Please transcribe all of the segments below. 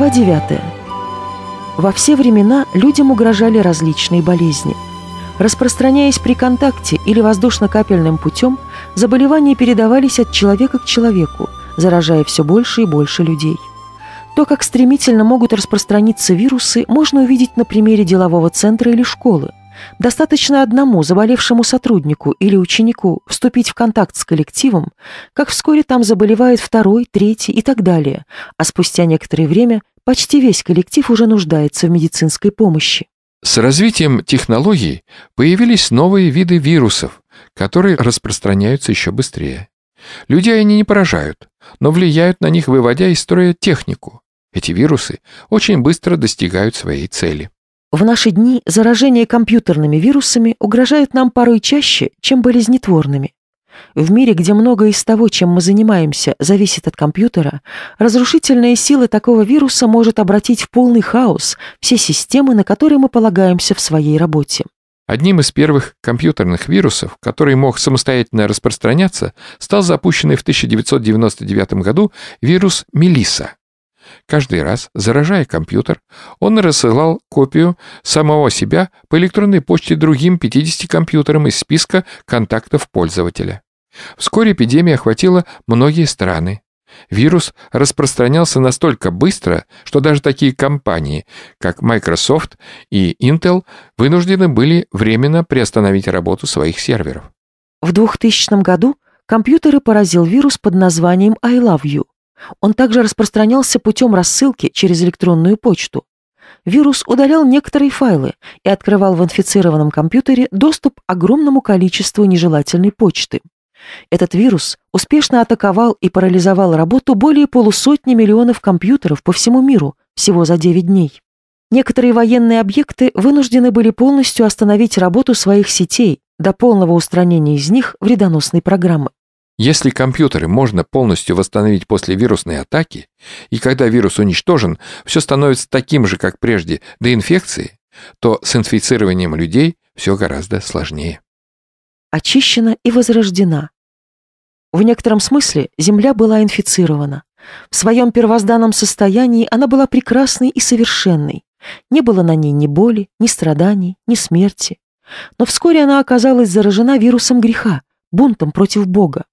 Глава 9. Во все времена людям угрожали различные болезни. Распространяясь при контакте или воздушно-капельным путем, заболевания передавались от человека к человеку, заражая все больше и больше людей. То, как стремительно могут распространиться вирусы, можно увидеть на примере делового центра или школы. Достаточно одному заболевшему сотруднику или ученику вступить в контакт с коллективом, как вскоре там заболевает второй, третий и так далее, а спустя некоторое время Почти весь коллектив уже нуждается в медицинской помощи. С развитием технологий появились новые виды вирусов, которые распространяются еще быстрее. Людей они не поражают, но влияют на них, выводя из строя технику. Эти вирусы очень быстро достигают своей цели. В наши дни заражение компьютерными вирусами угрожает нам порой чаще, чем болезнетворными. В мире, где многое из того, чем мы занимаемся, зависит от компьютера, разрушительная сила такого вируса может обратить в полный хаос все системы, на которые мы полагаемся в своей работе. Одним из первых компьютерных вирусов, который мог самостоятельно распространяться, стал запущенный в 1999 году вирус Мелиса. Каждый раз, заражая компьютер, он рассылал копию самого себя по электронной почте другим 50 компьютерам из списка контактов пользователя. Вскоре эпидемия охватила многие страны. Вирус распространялся настолько быстро, что даже такие компании, как Microsoft и Intel, вынуждены были временно приостановить работу своих серверов. В 2000 году компьютеры поразил вирус под названием I Love You. Он также распространялся путем рассылки через электронную почту. Вирус удалял некоторые файлы и открывал в инфицированном компьютере доступ к огромному количеству нежелательной почты. Этот вирус успешно атаковал и парализовал работу более полусотни миллионов компьютеров по всему миру всего за 9 дней. Некоторые военные объекты вынуждены были полностью остановить работу своих сетей до полного устранения из них вредоносной программы. Если компьютеры можно полностью восстановить после вирусной атаки, и когда вирус уничтожен, все становится таким же, как прежде, до инфекции, то с инфицированием людей все гораздо сложнее очищена и возрождена. В некотором смысле земля была инфицирована. В своем первозданном состоянии она была прекрасной и совершенной. Не было на ней ни боли, ни страданий, ни смерти. Но вскоре она оказалась заражена вирусом греха, бунтом против Бога.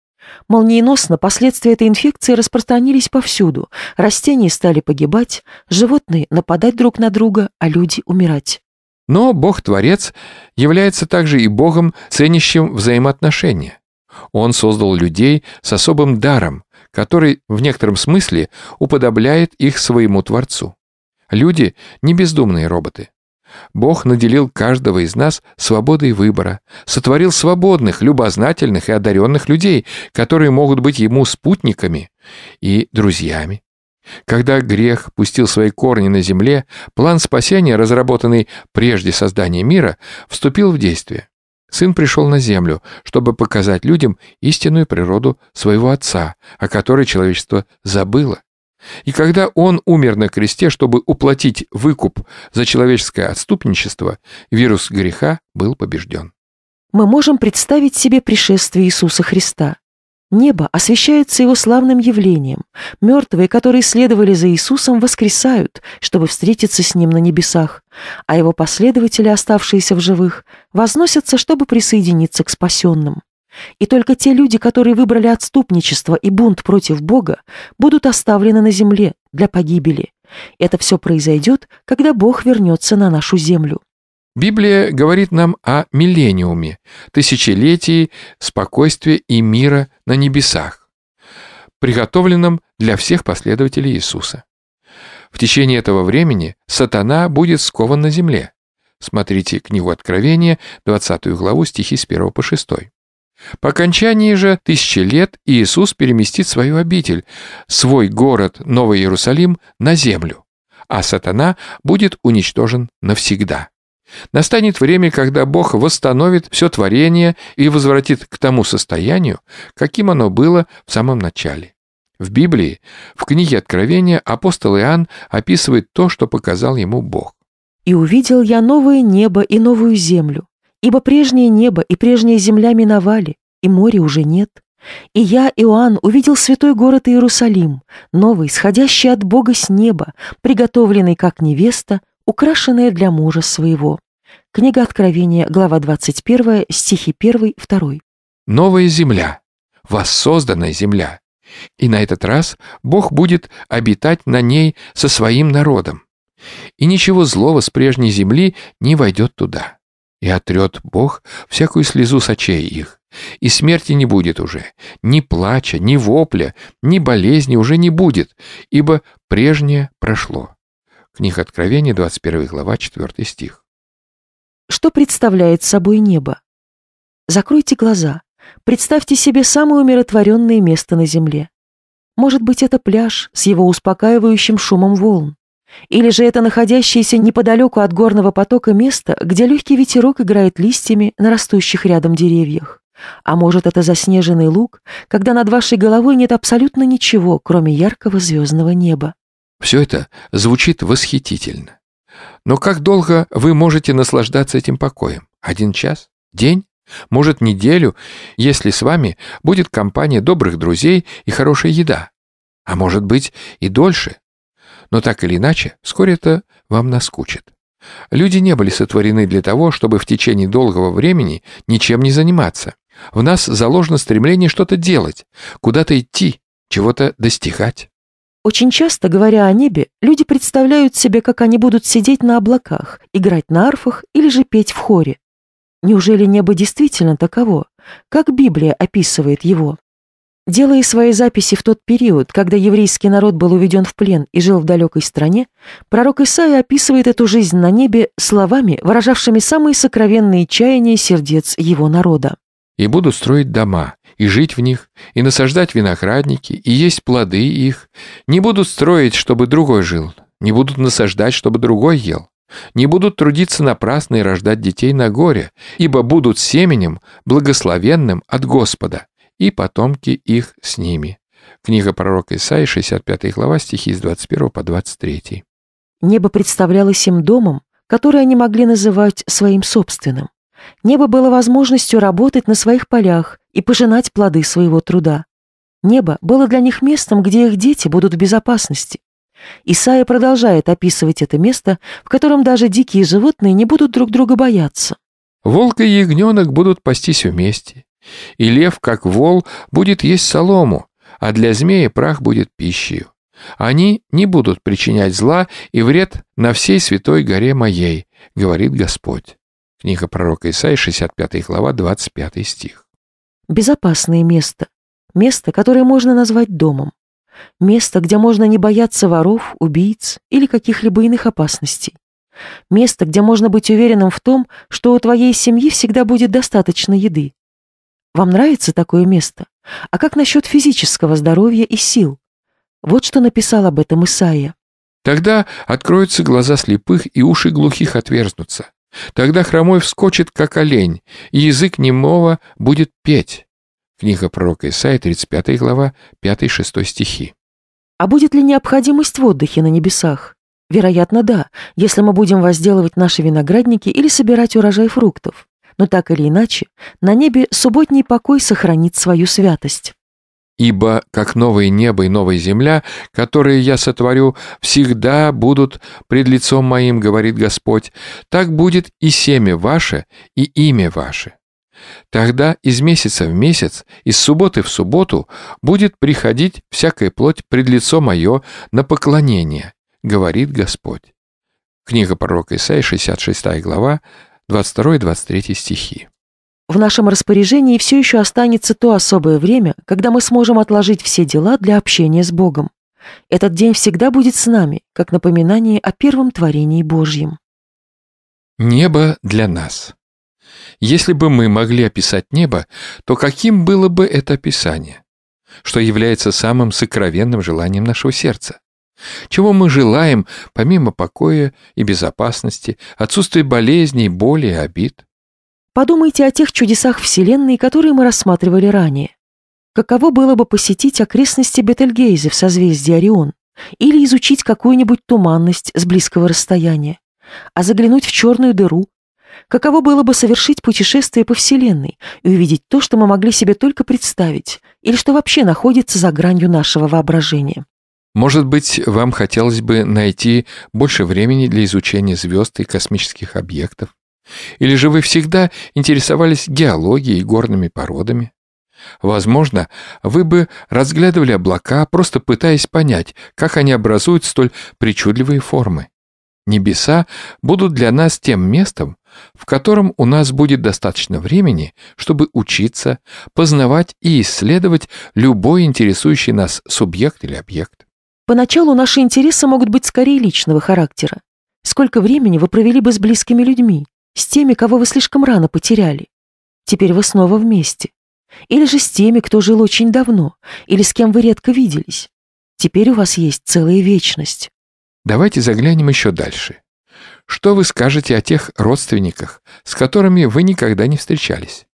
Молниеносно последствия этой инфекции распространились повсюду. Растения стали погибать, животные нападать друг на друга, а люди умирать. Но Бог-творец является также и Богом, ценящим взаимоотношения. Он создал людей с особым даром, который в некотором смысле уподобляет их своему Творцу. Люди – не бездумные роботы. Бог наделил каждого из нас свободой выбора, сотворил свободных, любознательных и одаренных людей, которые могут быть ему спутниками и друзьями. Когда грех пустил свои корни на земле, план спасения, разработанный прежде создания мира, вступил в действие. Сын пришел на землю, чтобы показать людям истинную природу своего отца, о которой человечество забыло. И когда он умер на кресте, чтобы уплатить выкуп за человеческое отступничество, вирус греха был побежден. Мы можем представить себе пришествие Иисуса Христа. Небо освещается его славным явлением. Мертвые, которые следовали за Иисусом, воскресают, чтобы встретиться с Ним на небесах, а Его последователи, оставшиеся в живых, возносятся, чтобы присоединиться к спасенным. И только те люди, которые выбрали отступничество и бунт против Бога, будут оставлены на земле для погибели. Это все произойдет, когда Бог вернется на нашу землю. Библия говорит нам о миллениуме, тысячелетии спокойствия и мира на небесах, приготовленном для всех последователей Иисуса. В течение этого времени сатана будет скован на земле. Смотрите книгу Откровения, 20 главу, стихи с 1 по 6. По окончании же тысячи лет Иисус переместит свою обитель, свой город Новый Иерусалим, на землю, а сатана будет уничтожен навсегда. Настанет время, когда Бог восстановит все творение и возвратит к тому состоянию, каким оно было в самом начале. В Библии, в книге Откровения, апостол Иоанн описывает то, что показал ему Бог. «И увидел я новое небо и новую землю, ибо прежнее небо и прежняя земля миновали, и моря уже нет. И я, Иоанн, увидел святой город Иерусалим, новый, сходящий от Бога с неба, приготовленный как невеста, украшенная для мужа своего. Книга Откровения, глава 21, стихи 1-2. Новая земля, воссозданная земля. И на этот раз Бог будет обитать на ней со своим народом. И ничего злого с прежней земли не войдет туда. И отрет Бог всякую слезу с очей их. И смерти не будет уже, ни плача, ни вопля, ни болезни уже не будет, ибо прежнее прошло. Книга Откровения, 21 глава, 4 стих. Что представляет собой небо? Закройте глаза. Представьте себе самое умиротворенное место на земле. Может быть, это пляж с его успокаивающим шумом волн. Или же это находящееся неподалеку от горного потока место, где легкий ветерок играет листьями на растущих рядом деревьях. А может, это заснеженный луг, когда над вашей головой нет абсолютно ничего, кроме яркого звездного неба. Все это звучит восхитительно. Но как долго вы можете наслаждаться этим покоем? Один час? День? Может, неделю, если с вами будет компания добрых друзей и хорошая еда? А может быть, и дольше? Но так или иначе, вскоре это вам наскучит. Люди не были сотворены для того, чтобы в течение долгого времени ничем не заниматься. В нас заложено стремление что-то делать, куда-то идти, чего-то достигать. Очень часто, говоря о небе, люди представляют себе, как они будут сидеть на облаках, играть на арфах или же петь в хоре. Неужели небо действительно таково, как Библия описывает его? Делая свои записи в тот период, когда еврейский народ был уведен в плен и жил в далекой стране, пророк Исаия описывает эту жизнь на небе словами, выражавшими самые сокровенные чаяния сердец его народа и буду строить дома, и жить в них, и насаждать виноградники, и есть плоды их. Не будут строить, чтобы другой жил, не будут насаждать, чтобы другой ел. Не будут трудиться напрасно и рождать детей на горе, ибо будут семенем, благословенным от Господа, и потомки их с ними». Книга пророка Исаии, 65 глава, стихи с 21 по 23. Небо представлялось им домом, который они могли называть своим собственным. Небо было возможностью работать на своих полях и пожинать плоды своего труда. Небо было для них местом, где их дети будут в безопасности. Исаия продолжает описывать это место, в котором даже дикие животные не будут друг друга бояться. Волк и ягненок будут пастись вместе. И лев, как вол, будет есть солому, а для змеи прах будет пищей. Они не будут причинять зла и вред на всей святой горе моей, говорит Господь. Книга пророка Исаи 65 глава, 25 стих. Безопасное место. Место, которое можно назвать домом. Место, где можно не бояться воров, убийц или каких-либо иных опасностей. Место, где можно быть уверенным в том, что у твоей семьи всегда будет достаточно еды. Вам нравится такое место? А как насчет физического здоровья и сил? Вот что написал об этом Исаия. Тогда откроются глаза слепых и уши глухих отверзнутся, Тогда хромой вскочит, как олень, и язык немого будет петь. Книга пророка Исаия, 35 глава, 5-6 стихи. А будет ли необходимость в отдыхе на небесах? Вероятно, да, если мы будем возделывать наши виноградники или собирать урожай фруктов. Но так или иначе, на небе субботний покой сохранит свою святость. Ибо, как новое небо и новая земля, которые я сотворю, всегда будут пред лицом моим, говорит Господь, так будет и семя ваше, и имя ваше. Тогда из месяца в месяц, из субботы в субботу будет приходить всякая плоть пред лицо мое на поклонение, говорит Господь. Книга пророка Исаии, 66 глава, 22-23 стихи. В нашем распоряжении все еще останется то особое время, когда мы сможем отложить все дела для общения с Богом. Этот день всегда будет с нами, как напоминание о первом творении Божьем. Небо для нас. Если бы мы могли описать небо, то каким было бы это описание? Что является самым сокровенным желанием нашего сердца? Чего мы желаем, помимо покоя и безопасности, отсутствия болезней, боли и обид? Подумайте о тех чудесах Вселенной, которые мы рассматривали ранее. Каково было бы посетить окрестности Бетельгейзе в созвездии Орион или изучить какую-нибудь туманность с близкого расстояния, а заглянуть в черную дыру? Каково было бы совершить путешествие по Вселенной и увидеть то, что мы могли себе только представить, или что вообще находится за гранью нашего воображения? Может быть, вам хотелось бы найти больше времени для изучения звезд и космических объектов? Или же вы всегда интересовались геологией и горными породами? Возможно, вы бы разглядывали облака, просто пытаясь понять, как они образуют столь причудливые формы. Небеса будут для нас тем местом, в котором у нас будет достаточно времени, чтобы учиться, познавать и исследовать любой интересующий нас субъект или объект. Поначалу наши интересы могут быть скорее личного характера. Сколько времени вы провели бы с близкими людьми? С теми, кого вы слишком рано потеряли. Теперь вы снова вместе. Или же с теми, кто жил очень давно, или с кем вы редко виделись. Теперь у вас есть целая вечность. Давайте заглянем еще дальше. Что вы скажете о тех родственниках, с которыми вы никогда не встречались?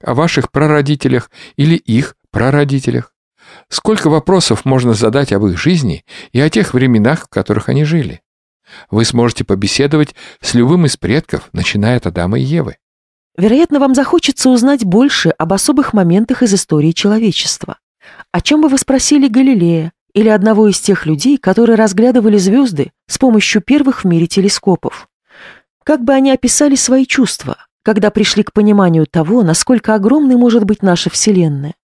О ваших прародителях или их прародителях? Сколько вопросов можно задать об их жизни и о тех временах, в которых они жили? Вы сможете побеседовать с любым из предков, начиная от Адама и Евы. Вероятно, вам захочется узнать больше об особых моментах из истории человечества. О чем бы вы спросили Галилея или одного из тех людей, которые разглядывали звезды с помощью первых в мире телескопов? Как бы они описали свои чувства, когда пришли к пониманию того, насколько огромной может быть наша Вселенная?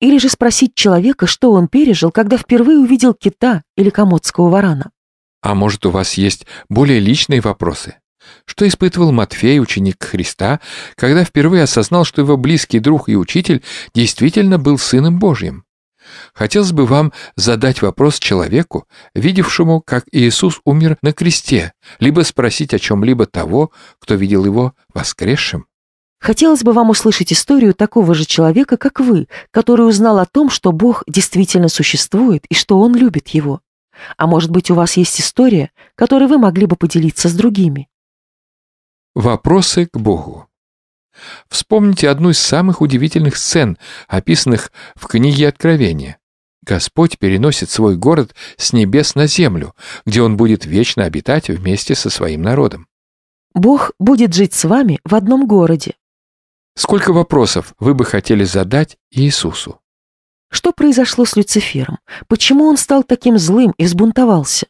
Или же спросить человека, что он пережил, когда впервые увидел кита или комодского варана? А может, у вас есть более личные вопросы? Что испытывал Матфей, ученик Христа, когда впервые осознал, что его близкий друг и учитель действительно был Сыном Божьим? Хотелось бы вам задать вопрос человеку, видевшему, как Иисус умер на кресте, либо спросить о чем-либо того, кто видел его воскресшим. Хотелось бы вам услышать историю такого же человека, как вы, который узнал о том, что Бог действительно существует и что Он любит его. А может быть, у вас есть история, которой вы могли бы поделиться с другими? Вопросы к Богу. Вспомните одну из самых удивительных сцен, описанных в книге Откровения. Господь переносит свой город с небес на землю, где он будет вечно обитать вместе со своим народом. Бог будет жить с вами в одном городе. Сколько вопросов вы бы хотели задать Иисусу? Что произошло с Люцифером? Почему он стал таким злым и сбунтовался?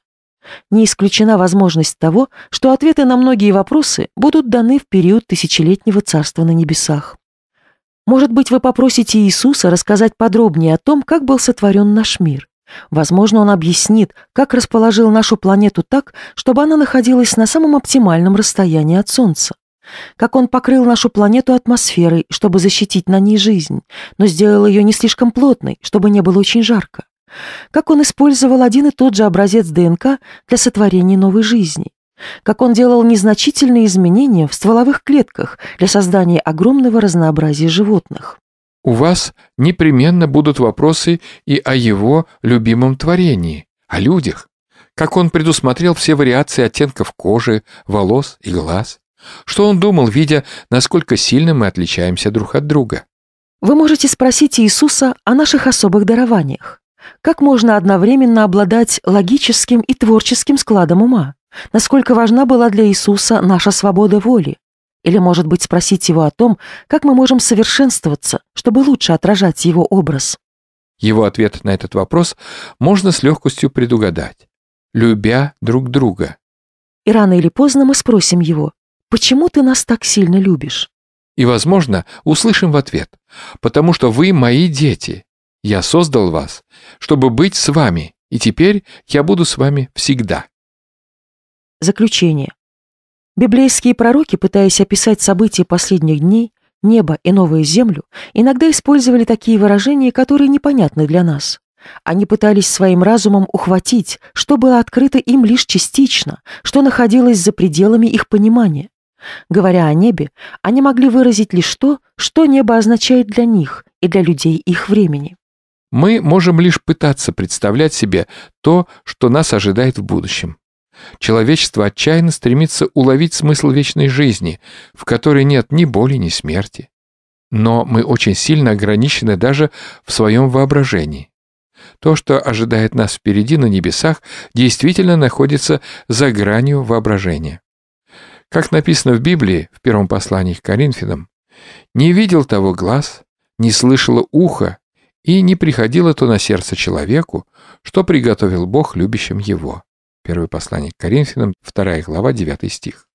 Не исключена возможность того, что ответы на многие вопросы будут даны в период тысячелетнего царства на небесах. Может быть, вы попросите Иисуса рассказать подробнее о том, как был сотворен наш мир. Возможно, он объяснит, как расположил нашу планету так, чтобы она находилась на самом оптимальном расстоянии от Солнца. Как он покрыл нашу планету атмосферой, чтобы защитить на ней жизнь, но сделал ее не слишком плотной, чтобы не было очень жарко. Как он использовал один и тот же образец ДНК для сотворения новой жизни. Как он делал незначительные изменения в стволовых клетках для создания огромного разнообразия животных. У вас непременно будут вопросы и о его любимом творении, о людях. Как он предусмотрел все вариации оттенков кожи, волос и глаз что он думал, видя, насколько сильно мы отличаемся друг от друга? Вы можете спросить Иисуса о наших особых дарованиях. Как можно одновременно обладать логическим и творческим складом ума? Насколько важна была для Иисуса наша свобода воли? Или, может быть, спросить его о том, как мы можем совершенствоваться, чтобы лучше отражать его образ? Его ответ на этот вопрос можно с легкостью предугадать. Любя друг друга. И рано или поздно мы спросим его, Почему ты нас так сильно любишь? И, возможно, услышим в ответ. Потому что вы мои дети. Я создал вас, чтобы быть с вами, и теперь я буду с вами всегда. Заключение. Библейские пророки, пытаясь описать события последних дней, небо и новую землю, иногда использовали такие выражения, которые непонятны для нас. Они пытались своим разумом ухватить, что было открыто им лишь частично, что находилось за пределами их понимания. Говоря о небе, они могли выразить лишь то, что небо означает для них и для людей их времени. Мы можем лишь пытаться представлять себе то, что нас ожидает в будущем. Человечество отчаянно стремится уловить смысл вечной жизни, в которой нет ни боли, ни смерти. Но мы очень сильно ограничены даже в своем воображении. То, что ожидает нас впереди на небесах, действительно находится за гранью воображения. Как написано в Библии, в первом послании к Коринфянам, «Не видел того глаз, не слышало ухо, и не приходило то на сердце человеку, что приготовил Бог любящим его». Первое послание к Коринфянам, вторая глава, девятый стих.